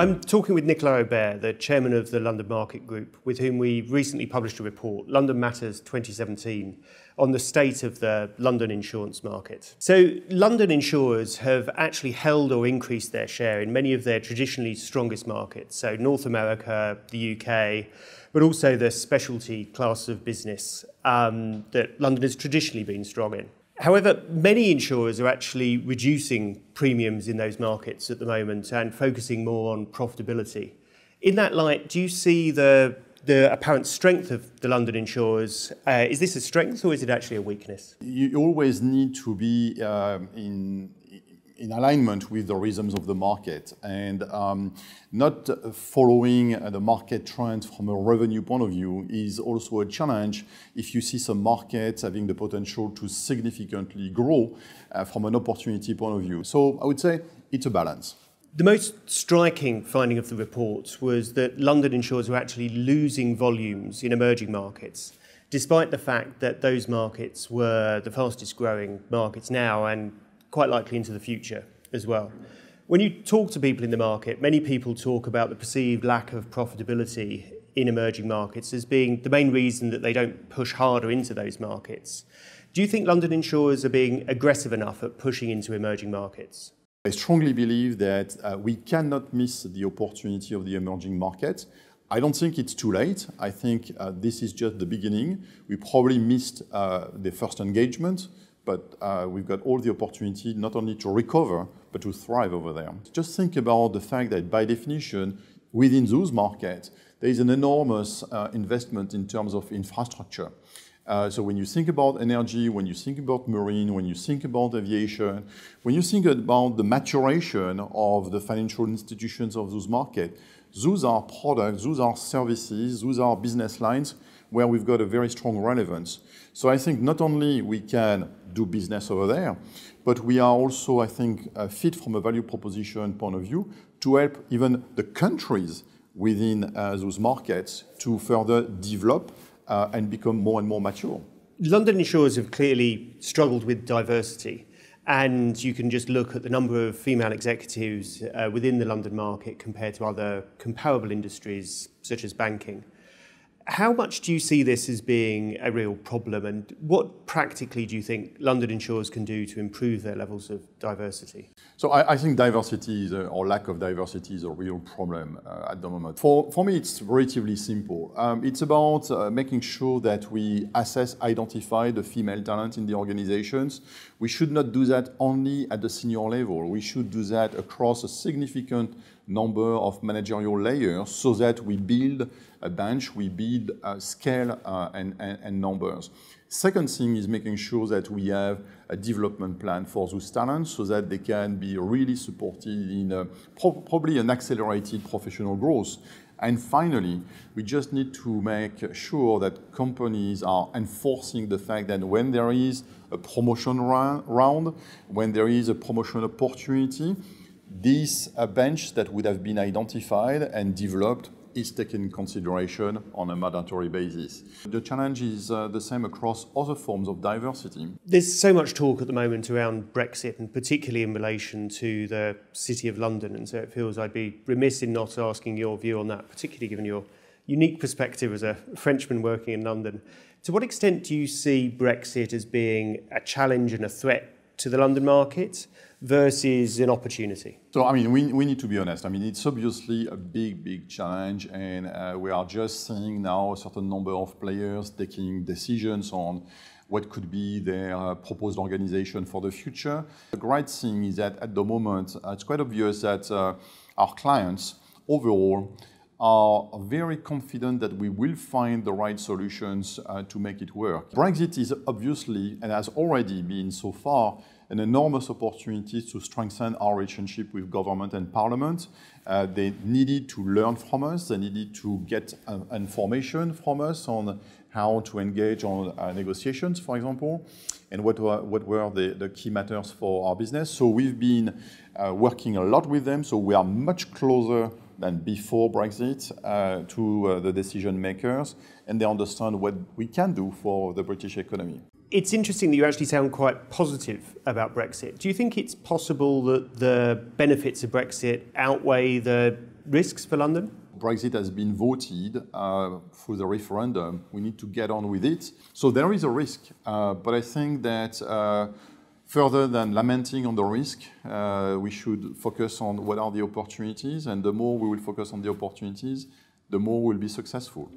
I'm talking with Nicolas Aubert, the chairman of the London Market Group, with whom we recently published a report, London Matters 2017, on the state of the London insurance market. So, London insurers have actually held or increased their share in many of their traditionally strongest markets, so North America, the UK, but also the specialty class of business um, that London has traditionally been strong in. However, many insurers are actually reducing premiums in those markets at the moment and focusing more on profitability. In that light, do you see the, the apparent strength of the London insurers? Uh, is this a strength or is it actually a weakness? You always need to be um, in in alignment with the rhythms of the market and um, not following the market trends from a revenue point of view is also a challenge if you see some markets having the potential to significantly grow uh, from an opportunity point of view. So I would say it's a balance. The most striking finding of the report was that London insurers were actually losing volumes in emerging markets, despite the fact that those markets were the fastest growing markets now and quite likely into the future as well. When you talk to people in the market, many people talk about the perceived lack of profitability in emerging markets as being the main reason that they don't push harder into those markets. Do you think London insurers are being aggressive enough at pushing into emerging markets? I strongly believe that uh, we cannot miss the opportunity of the emerging markets. I don't think it's too late. I think uh, this is just the beginning. We probably missed uh, the first engagement but uh, we've got all the opportunity not only to recover, but to thrive over there. Just think about the fact that by definition, within those markets, there is an enormous uh, investment in terms of infrastructure. Uh, so when you think about energy, when you think about marine, when you think about aviation, when you think about the maturation of the financial institutions of those markets, those are products, those are services, those are business lines where we've got a very strong relevance. So I think not only we can do business over there. But we are also, I think, uh, fit from a value proposition point of view to help even the countries within uh, those markets to further develop uh, and become more and more mature. London insurers have clearly struggled with diversity. And you can just look at the number of female executives uh, within the London market compared to other comparable industries such as banking. How much do you see this as being a real problem, and what practically do you think London insurers can do to improve their levels of diversity? So I, I think diversity is a, or lack of diversity is a real problem uh, at the moment. For, for me, it's relatively simple. Um, it's about uh, making sure that we assess, identify the female talent in the organizations. We should not do that only at the senior level. We should do that across a significant number of managerial layers so that we build a bench, we build scale uh, and, and, and numbers. Second thing is making sure that we have a development plan for those talents so that they can be really supported in a, pro probably an accelerated professional growth. And finally, we just need to make sure that companies are enforcing the fact that when there is a promotion round, when there is a promotion opportunity, this bench that would have been identified and developed is taken consideration on a mandatory basis. The challenge is uh, the same across other forms of diversity. There's so much talk at the moment around Brexit and particularly in relation to the City of London and so it feels I'd be remiss in not asking your view on that, particularly given your unique perspective as a Frenchman working in London. To what extent do you see Brexit as being a challenge and a threat to the London market versus an opportunity? So, I mean, we, we need to be honest. I mean, it's obviously a big, big challenge, and uh, we are just seeing now a certain number of players taking decisions on what could be their uh, proposed organization for the future. The great thing is that at the moment, uh, it's quite obvious that uh, our clients overall are very confident that we will find the right solutions uh, to make it work. Brexit is obviously and has already been so far an enormous opportunity to strengthen our relationship with government and parliament. Uh, they needed to learn from us, they needed to get uh, information from us on how to engage on uh, negotiations, for example, and what were, what were the, the key matters for our business. So we've been uh, working a lot with them, so we are much closer and before Brexit uh, to uh, the decision makers, and they understand what we can do for the British economy. It's interesting that you actually sound quite positive about Brexit. Do you think it's possible that the benefits of Brexit outweigh the risks for London? Brexit has been voted uh, through the referendum. We need to get on with it. So there is a risk, uh, but I think that uh, further than lamenting on the risk, uh, we should focus on what are the opportunities, and the more we will focus on the opportunities, the more we'll be successful.